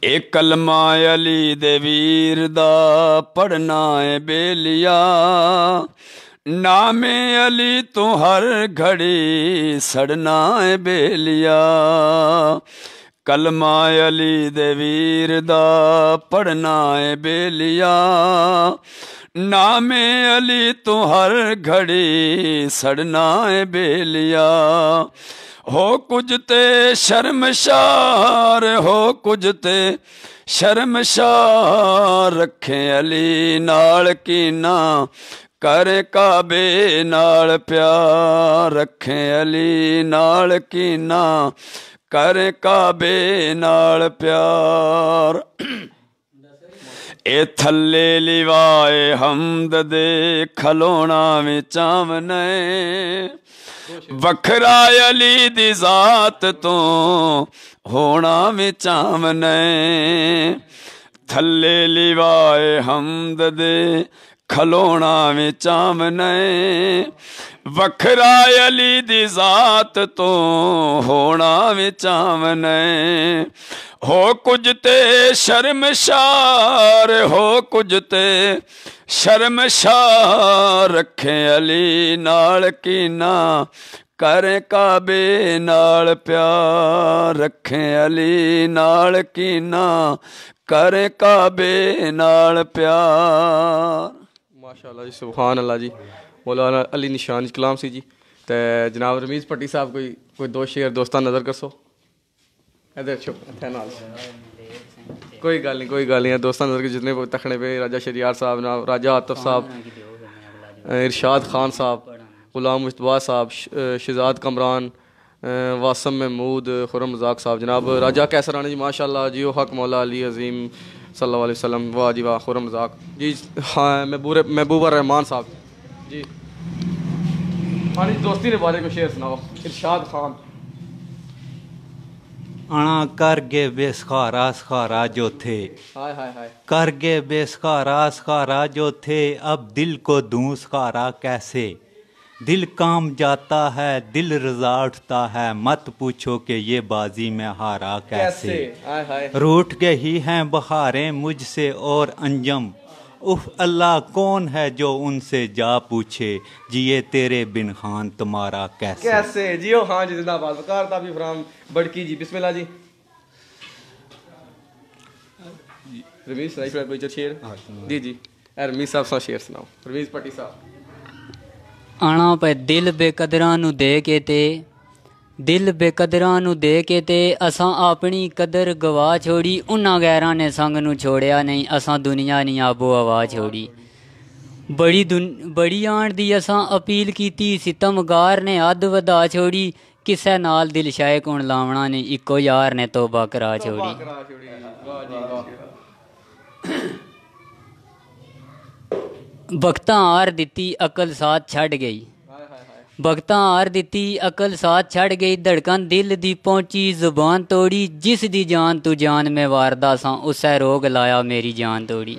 ਇਹ ਕਲਮਾ ਅਲੀ ਦੇ ਵੀਰ ਦਾ ਪੜਨਾ ਏ ਬੇਲੀਆ ਨਾਮੇ ਅਲੀ ਤੂੰ ਹਰ ਘੜੀ ਸੜਨਾ ਏ ਬੇਲੀਆ ਕਲਮਾ ਅਲੀ ਦੇ ਵੀਰ ਦਾ ਪੜਨਾ ਏ ਬੇਲੀਆ ਨਾਮੇ ਅਲੀ ਤੂੰ ਹਰ ਘੜੀ ਸੜਨਾ ਏ ਬੇਲੀਆ ਹੋ ਕੁਝ ਤੇ ਸ਼ਰਮਸ਼ਾਰ ਹੋ ਕੁਝ ਤੇ ਸ਼ਰਮਸ਼ਾਰ ਰੱਖੇ ਅਲੀ ਨਾਲ ਕੀਨਾ ਕਰ ਕਾਬੇ ਨਾਲ ਪਿਆਰ ਰੱਖੇ ਅਲੀ ਨਾਲ ਕੀਨਾ ਕਰ ਕਾਬੇ ਨਾਲ ਪਿਆਰ ਏ ਥੱਲੇ ਲਿਵਾਏ ਹਮਦ ਦੇ ਖਲੋਣਾ ਆਵਨੇ ਵਖਰਾ ਅਲੀ ਦੀ ਜ਼ਾਤ ਤੋਂ ਹੋਣਾ ਵਿੱਚ ਆਵਨੇ ਥੱਲੇ ਲਿਵਾਏ ਹਮਦ ਦੇ ਖਲੋਣਾ ਵਿੱਚ ਆਵਨੇ ਵਖਰਾ ਅਲੀ ਦੀ ਜ਼ਾਤ ਤੋਂ ਹੋਣਾ ਵਿੱਚ ਆਵਨੇ ਹੋ ਕੁਝ ਤੇ ਸ਼ਰਮਸ਼ਾਰ ਹੋ ਕੁਝ ਤੇ ਸ਼ਰਮਸ਼ਾਰ ਰੱਖੇ ਅਲੀ ਨਾਲ ਕੀਨਾ ਕਰ ਕਾਬੇ ਨਾਲ ਪਿਆਰ ਰੱਖੇ ਅਲੀ ਨਾਲ ਕੀਨਾ ਕਰ ਕਾਬੇ ਨਾਲ ਪਿਆਰ माशाला जी सुबहान अल्लाह जी मौलाना अली निशान कलाम सी जी तो जनाब रमीज भट्टी साहब कोई कोई दो शेर दोस्तान नज़र करसो ए कोई गल नहीं कोई गल नहीं दोस्तों नज़र के जितने तखने पे राजा शरियार साहब ना राजा आतफ साहब इरशाद खान साहब गुलाम मुशतबा साहब शहजाद कमरान वासम महमूद खुरम मजाक साहब जनाब राजा आने जी माशाला जी ओ हक मौला अली अजीम सल्लल्लाहु अलैहि वसल्लम वाह जी वाह खुरम मजाक जी हाँ महबूर महबूबा रहमान साहब जी हमारी दोस्ती के बारे में शेर सुनाओ इरशाद खान आना कर गे बेसखारा सखारा जो थे हाय हाय हाय कर गे बेसखारा सखारा जो थे अब दिल को दूं सखारा कैसे दिल काम जाता है दिल रजा उठता है मत पूछो कि ये बाजी में हारा कैसे, रूठ गए ही हैं बहारे मुझसे और अंजम उफ अल्लाह कौन है जो उनसे जा पूछे जिए तेरे बिन खान तुम्हारा कैसे कैसे जियो हाँ जी जिंदाबाद फ्राम बड़की जी बिस्मिल्लाह जी रमीज शेर हाँ जी जी रमीज साहब शेर सुनाओ रमीज पट्टी साहब ਆਣਾ ਪਏ ਦਿਲ ਬੇਕਦਰਾਂ ਨੂੰ ਦੇ ਕੇ ਤੇ ਦਿਲ ਬੇਕਦਰਾਂ ਨੂੰ ਦੇ ਕੇ ਤੇ ਅਸਾਂ ਆਪਣੀ ਕਦਰ ਗਵਾ ਛੋੜੀ ਉਹਨਾਂ ਗੈਰਾਂ ਨੇ ਸੰਗ ਨੂੰ ਛੋੜਿਆ ਨਹੀਂ ਅਸਾਂ ਦੁਨੀਆ ਨਹੀਂ ਆਬੋ ਆਵਾਜ਼ ਛੋੜੀ ਬੜੀ ਬੜੀ ਆਣ ਦੀ ਅਸਾਂ ਅਪੀਲ ਕੀਤੀ ਸਿਤਮਗਾਰ ਨੇ ਅੱਧ ਵਧਾ ਛੋੜੀ ਕਿਸੇ ਨਾਲ ਦਿਲ ਸ਼ਾਇਕ ਹੁਣ ਲਾਵਣਾ ਨਹੀਂ ਇੱਕੋ ਯਾਰ ਨੇ ਤੋਬਾ ਕਰਾ ਛੋੜੀ ਵਾਹ ਜੀ ਵਾਹ ਬਖਤਾਂ ਆਰ ਦਿੱਤੀ ਅਕਲ ਸਾਥ ਛੱਡ ਗਈ ਬਖਤਾਂ ਆਰ ਦਿੱਤੀ ਅਕਲ ਸਾਥ ਛੱਡ ਗਈ ਧੜਕਣ ਦਿਲ ਦੀ ਪਹੁੰਚੀ ਜ਼ੁਬਾਨ ਤੋੜੀ ਜਿਸ ਦੀ ਜਾਨ ਤੂੰ ਜਾਨ ਮੈਂ ਵਾਰਦਾ ਸਾਂ ਉਸੇ ਰੋਗ ਲਾਇਆ ਮੇਰੀ ਜਾਨ ਤੋੜੀ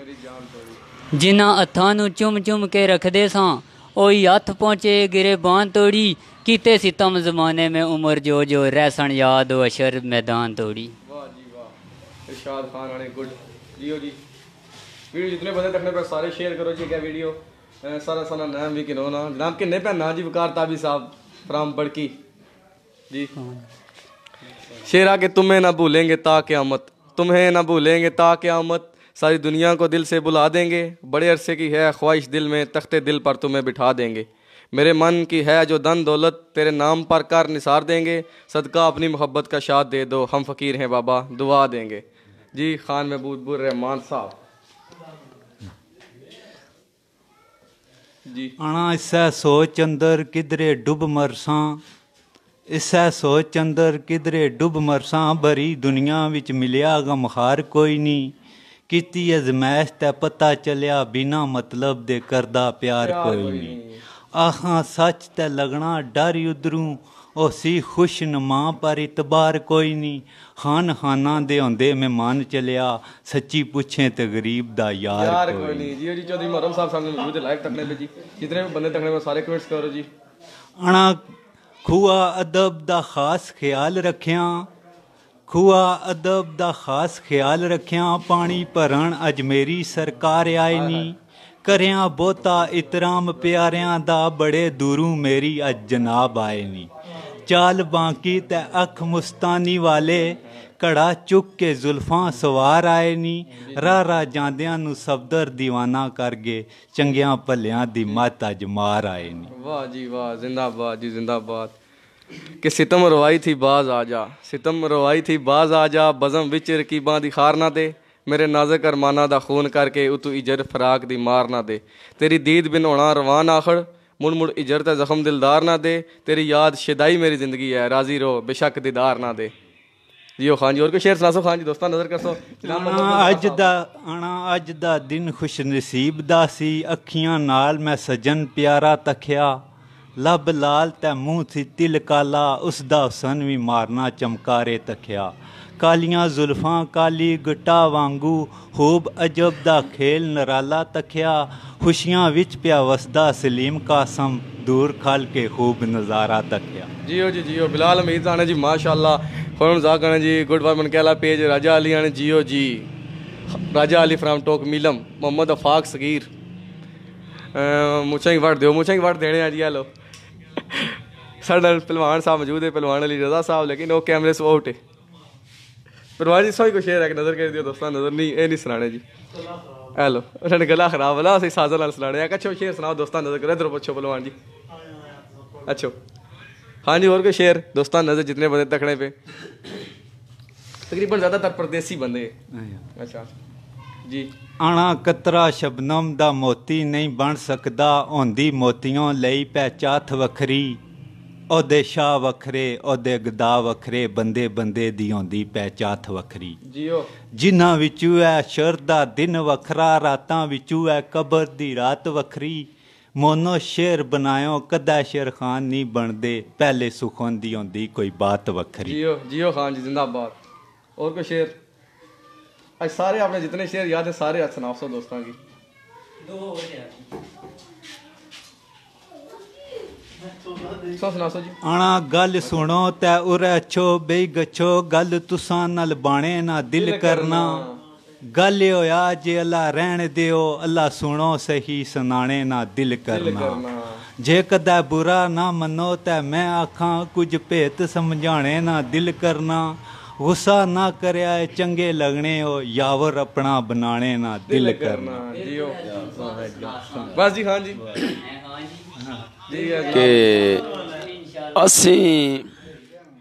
ਜਿਨ੍ਹਾਂ ਅੱਥਾਂ ਨੂੰ ਚੁੰਮ ਚੁੰਮ ਕੇ ਰੱਖਦੇ ਸਾਂ ਉਹੀ ਹੱਥ ਪਹੁੰਚੇ ਗਿਰੇ ਬਾਨ ਤੋੜੀ ਕੀਤੇ ਸਿਤਮ ਜ਼ਮਾਨੇ ਮੈਂ ਉਮਰ ਜੋ ਜੋ ਰਹਿਸਣ ਯਾਦ ਅਸ਼ਰ ਮੈਦਾਨ ਤੋੜੀ ਵਾਹ ਜੀ ਵਾਹ ਇਰਸ਼ਾਦ ਖਾਨ ਵਾਲੇ ਗੁੱਡ ਜੀਓ ਜੀ वीडियो जितने बजे तक पे सारे शेयर करो जी क्या वीडियो सारा सारा नाम भी किनो ना जनाब किन्ने ना जी बकार ताबी साहब फ्राम बड़की जी हाँ। शेरा के तुम्हें ना भूलेंगे ता आमत तुम्हें ना भूलेंगे ता आमत सारी दुनिया को दिल से बुला देंगे बड़े अरसे की है ख्वाहिश दिल में तख्ते दिल पर तुम्हें बिठा देंगे मेरे मन की है जो दन दौलत तेरे नाम पर कर निसार देंगे सदका अपनी मोहब्बत का शाद दे दो हम फ़कीर हैं बाबा दुआ देंगे जी खान महबूबुर रहमान साहब ਜੀ ਆਣਾ ਇਸੈ ਸੋਚ ਚੰਦਰ ਕਿਧਰੇ ਡੁੱਬ ਮਰਸਾਂ ਇਸੈ ਸੋਚ ਚੰਦਰ ਕਿਧਰੇ ਡੁੱਬ ਮਰਸਾਂ ਭਰੀ ਦੁਨੀਆ ਵਿੱਚ ਮਿਲਿਆ ਗਮਖਾਰ ਕੋਈ ਨਹੀਂ ਕੀਤੀ ਅਜ਼ਮੈਸ਼ ਤੇ ਪਤਾ ਚੱਲਿਆ ਬਿਨਾ ਮਤਲਬ ਦੇ ਕਰਦਾ ਪਿਆਰ ਕੋਈ ਨਹੀਂ ਆਹਾਂ ਸੱਚ ਤੇ ਲਗਣਾ ਡਰ ਉਧਰੋਂ ਹੋਸੀ ਖੁਸ਼ਨਮਾ ਪਰ ਇਤਬਾਰ ਕੋਈ ਨਹੀਂ ਖਾਨ ਖਾਨਾ ਦੇ ਹੁੰਦੇ ਮਹਿਮਾਨ ਚਲਿਆ ਸੱਚੀ ਪੁੱਛੇ ਤਗਰੀਬ ਦਾ ਯਾਰ ਯਾਰ ਕੋਈ ਨਹੀਂ ਜੀ ਜੀ ਚੌਧਰੀ ਮਹਰਮ ਸਾਹਿਬ ਸਾਹਮਣੇ ਮੌਜੂਦ ਹੈ ਲਾਈਕ ਤੱਕਣੇ ਜੀ ਜਿਤਨੇ ਵੀ ਬੰਦੇ ਤੱਕਣੇ ਮੈਂ ਸਾਰੇ ਕਮੈਂਟਸ ਕਰੋ ਜੀ ਅਣਾ ਖੂਆ ਅਦਬ ਦਾ ਖਾਸ ਖਿਆਲ ਰੱਖਿਆ ਖੂਆ ਅਦਬ ਦਾ ਖਾਸ ਖਿਆਲ ਰੱਖਿਆ ਪਾਣੀ ਭਰਨ ਅਜ ਮੇਰੀ ਸਰਕਾਰ ਆਈ ਨਹੀਂ ਕਰਿਆ ਬੋਤਾ ਇਤਰਾਮ ਪਿਆਰਿਆਂ ਦਾ ਬੜੇ ਦੂਰੋਂ ਮੇਰੀ ਅੱਜ ਜਨਾਬ ਆਏ ਨਹੀਂ ਚਾਲ ਬਾਂਕੀ ਤੇ ਅੱਖ ਮੁਸਤਾਨੀ ਵਾਲੇ ਕੜਾ ਚੁੱਕ ਕੇ ਜ਼ੁਲਫਾਂ ਸਵਾਰ ਆਏ ਨੀ ਰਾ ਰਾ ਜਾਂਦਿਆਂ ਨੂੰ ਸਬਦਰ دیਵਾਨਾ ਕਰ ਗਏ ਚੰਗਿਆਂ ਭੱਲਿਆਂ ਦੀ ਮਾਤਾ ਅਜ ਮਾਰ ਆਏ ਨੀ ਵਾਹ ਜੀ ਵਾਹ ਜ਼ਿੰਦਾਬਾਦ ਜੀ ਜ਼ਿੰਦਾਬਾਦ ਕਿ ਸਿਤਮ ਰਵਾਈ ਥੀ ਬਾਜ਼ ਆ ਜਾ ਸਿਤਮ ਰਵਾਈ ਥੀ ਬਾਜ਼ ਆ ਜਾ ਬਜ਼ਮ ਵਿੱਚ ਰਕੀਬਾਂ ਦੀ ਖਾਰ ਨਾ ਦੇ ਮੇਰੇ ਨਾਜ਼ਕ ਅਰਮਾਨਾ ਦਾ ਖੂਨ ਕਰਕੇ ਉਤੂ ਇਜਰ ਫਰਾਕ ਦੀ ਮਾਰ ਨਾ ਦੇ ਤੇਰੀ ਦੀਦ ਬਿਨ ਹੋਣਾ ਰਵਾਨ ਆਖੜ ਮੁੜ ਮੁੜ ਇਜਰਤਾ ਜ਼ਖਮ ਦਿਲਦਾਰ ਨਾ ਦੇ ਤੇਰੀ ਯਾਦ ਸ਼ਿਦਾਈ ਮੇਰੀ ਜ਼ਿੰਦਗੀ ਹੈ ਰਾਜ਼ੀ ਰੋ ਬੇਸ਼ੱਕ ਦੀਦਾਰ ਨਾ ਦੇ ਜੀਓ ਖਾਨ ਜੀ ਹੋਰ ਕੋ ਸ਼ੇਰ ਸੁਣਾ ਸੋ ਖਾਨ ਜੀ ਦੋਸਤਾਂ ਨਜ਼ਰ ਕਰਸੋ ਅੱਜ ਦਾ ਆਣਾ ਅੱਜ ਦਾ ਦਿਨ ਖੁਸ਼ ਨਸੀਬ ਦਾ ਸੀ ਅੱਖੀਆਂ ਨਾਲ ਮੈਂ ਸਜਨ ਪਿਆਰਾ ਤਖਿਆ ਲਬ ਲਾਲ ਤੇ ਮੂੰਹ ਸੀ ਕਾਲਾ ਉਸ ਦਾ ਹਸਨ ਵੀ ਮਾਰਨਾ ਚਮਕਾਰੇ ਤਖਿਆ ਕਾਲੀਆਂ ਜ਼ੁਲਫਾਂ ਕਾਲੀ ਗਟਾ ਵਾਂਗੂ ਹੋਬ ਅਜਬ ਦਾ ਖੇਲ ਨਰਾਲਾ ਤਖਿਆ ਖੁਸ਼ੀਆਂ ਵਿੱਚ ਪਿਆ ਵਸਦਾ ਸਲੀਮ ਕਾਸਮ ਦੂਰ ਖਲ ਕੇ ਖੂਬ ਨਜ਼ਾਰਾ ਤਖਿਆ ਜੀਓ ਜੀ ਜੀਓ ਬਿਲਾਲ ਅਮੀਰ ਜਾਨੇ ਜੀ ਮਾਸ਼ਾਅੱਲਾ ਫਰਮ ਜ਼ਾਕਾਣਾ ਜੀ ਗੁੱਡ ਵਾਰ ਮਨਕੈਲਾ ਪੇਜ ਰਾਜਾ ਅਲੀ ਆਣੇ ਜੀਓ ਜੀ ਰਾਜਾ ਅਲੀ ਫਰਮ ਟੋਕ ਮਿਲਮ ਮੁਹੰਮਦ ਅਫਾਕ ਸਗੀਰ ਮੁਛਾਂ ਹੀ ਵੜ ਦਿਓ ਮੁਛਾਂ ਹੀ ਵੜ ਦੇਣੇ ਆ ਜੀ ਹਲੋ ਲੋ ਸਾਡਾ ਪਹਿਲਵਾਨ ਸਾਹਿਬ ਮੌਜੂਦ ਹੈ ਪਹਿਲਵਾਨ ਅਲੀ ਰਜ਼ਾ ਸਾਹਿਬ ਲੇਕਿਨ ਉਹ ਕੈਮਰੇ ਸੋ ਆਊਟ ਹੈ ਪਰਵਾਹ ਨਹੀਂ ਸੋਈ ਕੋ ਸ਼ੇਅਰ ਇੱਕ ਨਜ਼ਰ ਕਰ ਦਿਓ ਦੋਸਤਾਂ ਨਜ਼ਰ ਨਹੀਂ ਇਹ ਨਹੀਂ ਸੁਣਾਣੇ ਜੀ ਹੈਲੋ ਉਹਨਾਂ ਗਲਾ ਖਰਾਬ ਵਾਲਾ ਅਸੀਂ ਸਾਜ਼ਾ ਨਾਲ ਸੁਣਾਣੇ ਆ ਕੱਛੋ ਸ਼ੇਰ ਸੁਣਾਓ ਦੋਸਤਾਂ ਨਜ਼ਰ ਕਰੇ ਇਧਰ ਪੁੱਛੋ ਬਲਵਾਨ ਜੀ ਅੱਛਾ ਹਾਂਜੀ ਹੋਰ ਕੋ ਸ਼ੇਰ ਦੋਸਤਾਂ ਨਜ਼ਰ ਜਿੰਨੇ ਬੰਦੇ ਤਖਣੇ ਪੇ ਤਕਰੀਬਨ ਜ਼ਿਆਦਾਤਰ ਪਰਦੇਸੀ ਬੰਦੇ ਅੱਛਾ ਜੀ ਆਣਾ ਕਤਰਾ ਸ਼ਬਨਮ ਦਾ ਮੋਤੀ ਨਹੀਂ ਬਣ ਸਕਦਾ ਹੁੰਦੀ ਮੋਤੀਆਂ ਲਈ ਪਹਿਚਾਤ ਵੱਖਰੀ ਉਹਦੇ ਸ਼ਾ ਵਖਰੇ ਉਹਦੇ ਗਦਾ ਵਖਰੇ ਬੰਦੇ ਬੰਦੇ ਦੀ ਹੁੰਦੀ ਪਹਿਚਾਤ ਵਖਰੀ ਜੀਓ ਜਿਨ੍ਹਾਂ ਵਿੱਚੋਂ ਐ ਸ਼ਰਦਾ ਦਿਨ ਵਖਰਾ ਰਾਤਾਂ ਵਿੱਚੋਂ ਐ ਕਬਰ ਦੀ ਰਾਤ ਵਖਰੀ ਮੋਨੋ ਸ਼ੇਰ ਬਣਾਇਓ ਕਦਾ ਸ਼ੇਰ ਖਾਨ ਨਹੀਂ ਬਣਦੇ ਪਹਿਲੇ ਸੁਖੋਂ ਦੀ ਹੁੰਦੀ ਕੋਈ ਬਾਤ ਵਖਰੀ ਜੀਓ ਜੀਓ ਖਾਨ ਜੀ ਜ਼ਿੰਦਾਬਾਦ ਹੋਰ ਕੋ ਸ਼ੇਰ ਅੱਜ ਸਾਰੇ ਆਪਣੇ ਜਿੰਨੇ ਸ਼ੇਰ ਯਾਦ ਹੈ ਸਾਰੇ ਅੱਜ ਸੁਣਾਓ ਦੋਸਤਾਂ ਕੀ ਦੋ ਹੋ ਗਏ ਸੁਣਾ ਸੋ ਜੀ ਆਣਾ ਗੱਲ ਸੁਣੋ ਤੈ ਉਰ ਅਛੋ ਬਈ ਗਛੋ ਗੱਲ ਤੁਸਾਂ ਨਾਲ ਬਾਣੇ ਨਾ ਦਿਲ ਕਰਨਾ ਗੱਲ ਹੋਇਆ ਜੇ ਅੱਲਾ ਰਹਿਣ ਦਿਓ ਅੱਲਾ ਸੁਣੋ ਸਹੀ ਸੁਣਾਣੇ ਨਾ ਦਿਲ ਕਰਨਾ ਜੇ ਕਦਾ ਬੁਰਾ ਨਾ ਮੰਨੋ ਤੈ ਮੈਂ ਆਖਾਂ ਕੁਝ ਭੇਤ ਸਮਝਾਣੇ ਨਾ ਦਿਲ ਕਰਨਾ ਗੁੱਸਾ ਨਾ ਕਰਿਆ ਚੰਗੇ ਲੱਗਣੇ ਹੋ ਯਾਵਰ ਆਪਣਾ ਬਣਾਣੇ ਨਾ ਦਿਲ ਕਰਨਾ ਜੀਓ ਬਸ ਜੀ ਹਾਂ ਜੀ ਹਾਂ ਜੀ ਕਿ ਅਸੀਂ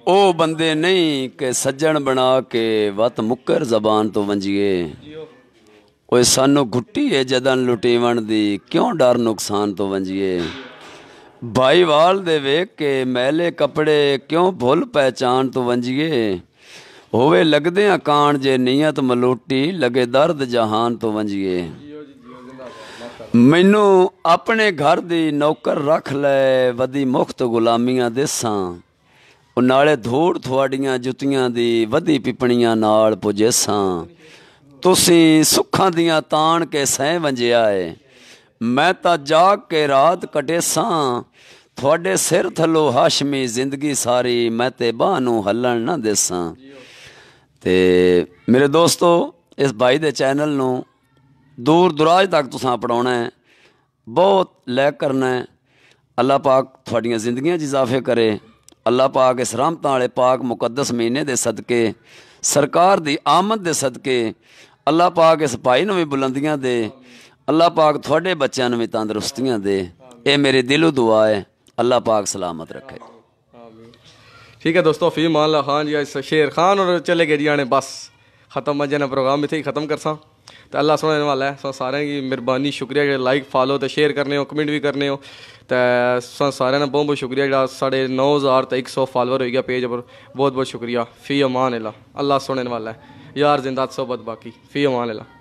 ਉਹ ਬੰਦੇ ਨਹੀਂ ਕਿ ਸੱਜਣ ਬਣਾ ਕੇ ਵਤ ਮੁਕਰ ਜ਼ਬਾਨ ਤੋਂ ਵੰਜੀਏ ਓਏ ਸਾਨੂੰ ਗੁੱਟੀ ਏ ਜਦਨ ਲੁਟੇਵਣ ਦੀ ਕਿਉਂ ਡਰ ਨੁਕਸਾਨ ਤੋਂ ਵੰਜੀਏ ਭਾਈਵਾਲ ਦੇ ਵੇਖ ਕੇ ਮੈਲੇ ਕਪੜੇ ਕਿਉਂ ਭੁੱਲ ਪਹਿਚਾਨ ਤੋਂ ਵੰਜੀਏ ਹੋਵੇ ਲੱਗਦੇ ਆ ਕਾਣ ਜੇ ਨੀਅਤ ਮਲੋਟੀ ਲਗੇ ਦਰਦ ਜਹਾਨ ਤੋਂ ਵੰਜੀਏ ਮੈਨੂੰ ਆਪਣੇ ਘਰ ਦੀ ਨੌਕਰ ਰੱਖ ਲੈ ਵਦੀ ਮੁਖਤ ਗੁਲਾਮੀਆਂ ਦੇਸਾਂ ਉਹ ਨਾਲੇ ਧੋੜ ਤੁਹਾਡੀਆਂ ਜੁੱਤੀਆਂ ਦੀ ਵਦੀ ਪਿਪਣੀਆਂ ਨਾਲ ਪੁਜੇਸਾਂ ਤੁਸੀਂ ਸੁੱਖਾਂ ਦੀਆਂ ਤਾਣ ਕੇ ਸਹਿ ਵੰਜਿਆ ਏ ਮੈਂ ਤਾਂ ਜਾਗ ਕੇ ਰਾਤ ਕਟੇਸਾਂ ਤੁਹਾਡੇ ਸਿਰ ਥੱਲੋ ਹਾਸ਼ਮੀ ਜ਼ਿੰਦਗੀ ਸਾਰੀ ਮੈਂ ਤੇ ਬਾਹ ਨੂੰ ਹੱਲਣ ਨਾ ਦੇਸਾਂ ਤੇ ਮੇਰੇ ਦੋਸਤੋ ਇਸ ਭਾਈ ਦੇ ਚੈਨਲ ਨੂੰ ਦੂਰ ਦੁਰਾਜ ਤੱਕ ਤੁਸੀਂ ਪੜਾਉਣਾ ਹੈ ਬਹੁਤ ਲੈ ਕਰਨਾ ਹੈ ਅੱਲਾ ਪਾਕ ਤੁਹਾਡੀਆਂ ਜ਼ਿੰਦਗੀਆਂ ਜਿਜ਼ਾਫੇ ਇਜ਼ਾਫੇ ਕਰੇ ਅੱਲਾ ਪਾਕ ਇਸ ਰਹਿਮਤਾਂ ਵਾਲੇ ਪਾਕ ਮੁਕੱਦਸ ਮਹੀਨੇ ਦੇ ਸਦਕੇ ਸਰਕਾਰ ਦੀ ਆਮਦ ਦੇ ਸਦਕੇ ਅੱਲਾ ਪਾਕ ਇਸ ਭਾਈ ਨੂੰ ਵੀ ਬੁਲੰਦੀਆਂ ਦੇ ਅੱਲਾ ਪਾਕ ਤੁਹਾਡੇ ਬੱਚਿਆਂ ਨੂੰ ਵੀ ਤੰਦਰੁਸਤੀਆਂ ਦੇ ਇਹ ਮੇਰੇ ਦਿਲੋਂ ਦੁਆ ਹੈ ਅੱਲਾ ਪਾਕ ਸਲਾਮਤ ਰੱਖੇ ਠੀਕ ਦੋਸਤੋ है दोस्तों ਖਾਨ ਜੀ जी ਸ਼ੇਰ ਖਾਨ ਔਰ ਚਲੇ ਗਏ ਜੀ ਆਣੇ ਬਸ ਖਤਮ ਹੋ ਜਾਣਾ ਪ੍ਰੋਗਰਾਮ ਇਥੇ ਹੀ ਖਤਮ ਕਰਸਾਂ ਤਾਂ ਅੱਲਾ ਸੁਣਨ ਵਾਲਾ ਹੈ ਸੋ ਸਾਰਿਆਂ ਦੀ ਮਿਹਰਬਾਨੀ ਸ਼ੁਕਰੀਆ ਜਿਹੜੇ ਲਾਈਕ ਫਾਲੋ ਤੇ ਸ਼ੇਅਰ ਕਰਨੇ ਹੋ ਕਮੈਂਟ ਵੀ ਕਰਨੇ ਹੋ ਤਾਂ ਸਾਰਿਆਂ ਦਾ ਬਹੁਤ ਬਹੁਤ ਸ਼ੁਕਰੀਆ ਜਿਹੜਾ ਸਾਡੇ 9000 ਤੇ 100 ਫਾਲੋਅਰ ਹੋ ਗਿਆ ਪੇਜ ਉੱਪਰ ਬਹੁਤ ਬਹੁਤ ਸ਼ੁਕਰੀਆ ਫੀ ਅਮਾਨ ਅੱਲਾ ਅੱਲਾ ਸੁਣਨ ਵਾਲਾ ਹੈ ਯਾਰ ਜ਼ਿੰਦਾਤ ਸੋਬਤ ਬਾਕੀ ਫੀ ਅਮਾਨ ਅੱਲਾ